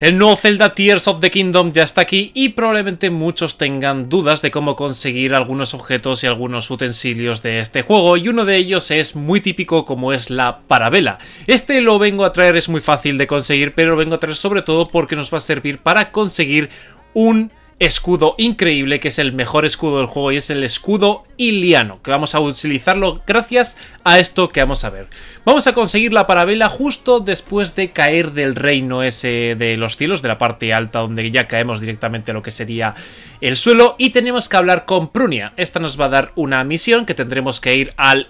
El nuevo Zelda Tears of the Kingdom ya está aquí y probablemente muchos tengan dudas de cómo conseguir algunos objetos y algunos utensilios de este juego y uno de ellos es muy típico como es la parabela. Este lo vengo a traer, es muy fácil de conseguir pero lo vengo a traer sobre todo porque nos va a servir para conseguir un escudo increíble, que es el mejor escudo del juego y es el escudo iliano, que vamos a utilizarlo gracias a esto que vamos a ver. Vamos a conseguir la parabela justo después de caer del reino ese de los cielos, de la parte alta donde ya caemos directamente a lo que sería el suelo, y tenemos que hablar con Prunia. Esta nos va a dar una misión que tendremos que ir al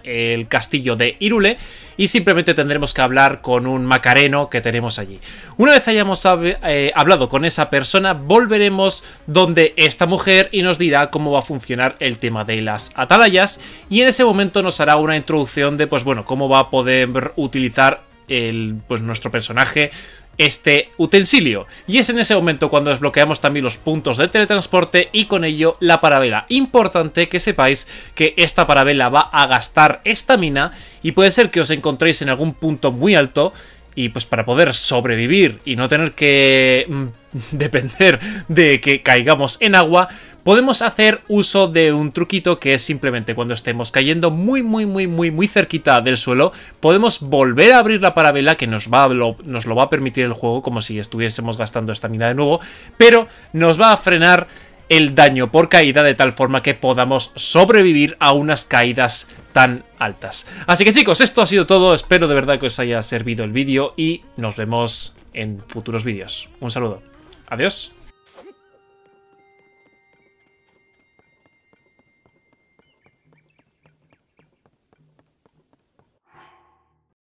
castillo de Irule, y simplemente tendremos que hablar con un macareno que tenemos allí. Una vez hayamos eh, hablado con esa persona, volveremos donde esta mujer y nos dirá cómo va a funcionar el tema de las atalayas y en ese momento nos hará una introducción de pues bueno, cómo va a poder utilizar el, pues nuestro personaje este utensilio. Y es en ese momento cuando desbloqueamos también los puntos de teletransporte y con ello la parabela. Importante que sepáis que esta parabela va a gastar esta mina y puede ser que os encontréis en algún punto muy alto y pues para poder sobrevivir y no tener que mm, depender de que caigamos en agua, podemos hacer uso de un truquito que es simplemente cuando estemos cayendo muy muy muy muy muy cerquita del suelo, podemos volver a abrir la parabela que nos, va, nos lo va a permitir el juego como si estuviésemos gastando esta mina de nuevo, pero nos va a frenar el daño por caída de tal forma que podamos sobrevivir a unas caídas tan altas. Así que chicos, esto ha sido todo. Espero de verdad que os haya servido el vídeo y nos vemos en futuros vídeos. Un saludo. Adiós.